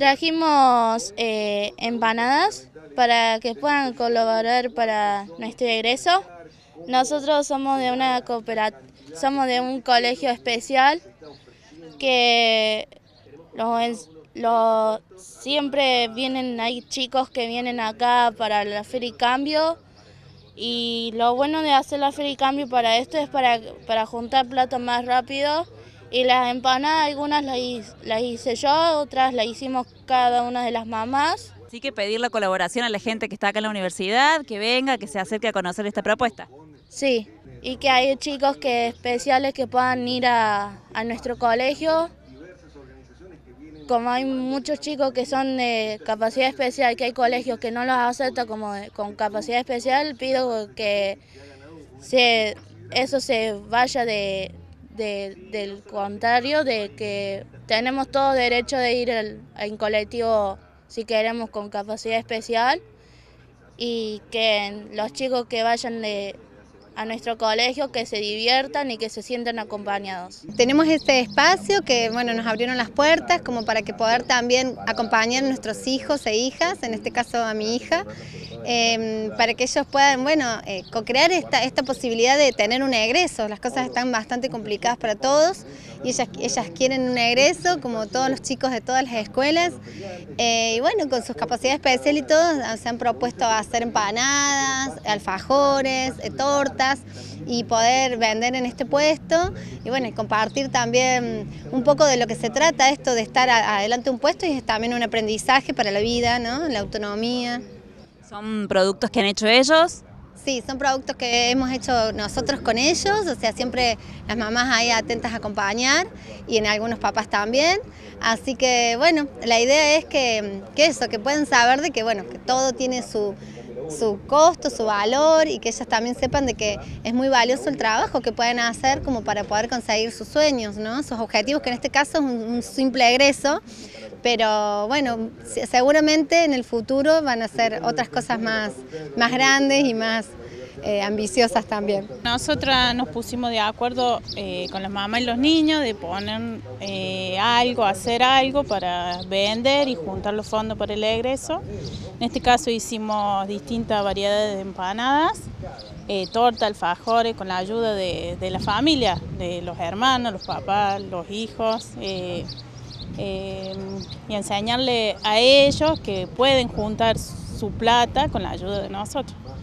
Trajimos eh, empanadas para que puedan colaborar para nuestro egreso. Nosotros somos de una somos de un colegio especial que siempre vienen, hay chicos que vienen acá para la Feria y Cambio y lo bueno de hacer la Feria y Cambio para esto es para, para juntar plata más rápido y las empanadas algunas las, las hice yo, otras las hicimos cada una de las mamás. Así que pedir la colaboración a la gente que está acá en la universidad, que venga, que se acerque a conocer esta propuesta. Sí, y que hay chicos que especiales que puedan ir a, nuestro colegio. Como hay muchos chicos que son de capacidad especial, que hay colegios que no los aceptan como con capacidad especial, pido que se, eso se vaya de, del contrario, de que tenemos todo derecho de ir en colectivo si queremos con capacidad especial y que los chicos que vayan a nuestro colegio que se diviertan y que se sientan acompañados. Tenemos este espacio que bueno, nos abrieron las puertas como para que poder también acompañar a nuestros hijos e hijas, en este caso a mi hija, Em, para que ellos puedan, bueno, eh, co-crear esta, esta posibilidad de tener un egreso. Las cosas están bastante complicadas para todos y ellas, quieren un egreso, como todos los chicos de todas las escuelas. Eh, y bueno, con sus capacidades especiales y todo, ah, se han propuesto hacer empanadas, alfajores, eh, tortas y poder vender en este puesto y bueno, compartir también un poco de lo que se trata esto de estar adelante un puesto y es también un aprendizaje para la vida, ¿no? la autonomía. ¿Son productos que han hecho ellos? Sí, son productos que hemos hecho nosotros con ellos, o sea, siempre las mamás ahí atentas a acompañar y en algunos papás también. Así que, bueno, la idea es que, eso, que pueden saber de que, bueno, que todo tiene su, su costo, su valor y que ellas también sepan de que es muy valioso el trabajo que pueden hacer como para poder conseguir sus sueños, ¿no? sus objetivos, que en este caso es un, simple egreso, pero bueno, seguramente en el futuro van a ser otras cosas más, más grandes y más eh, ambiciosas también. Nosotras nos pusimos de acuerdo eh, con las mamás y los niños de poner eh, algo, hacer algo para vender y juntar los fondos para el egreso. En este caso hicimos distintas variedades de empanadas, eh, torta, alfajores, con la ayuda de, la familia, de los hermanos, los papás, los hijos. Eh, eh, y enseñarle a ellos que pueden juntar su plata con la ayuda de nosotros.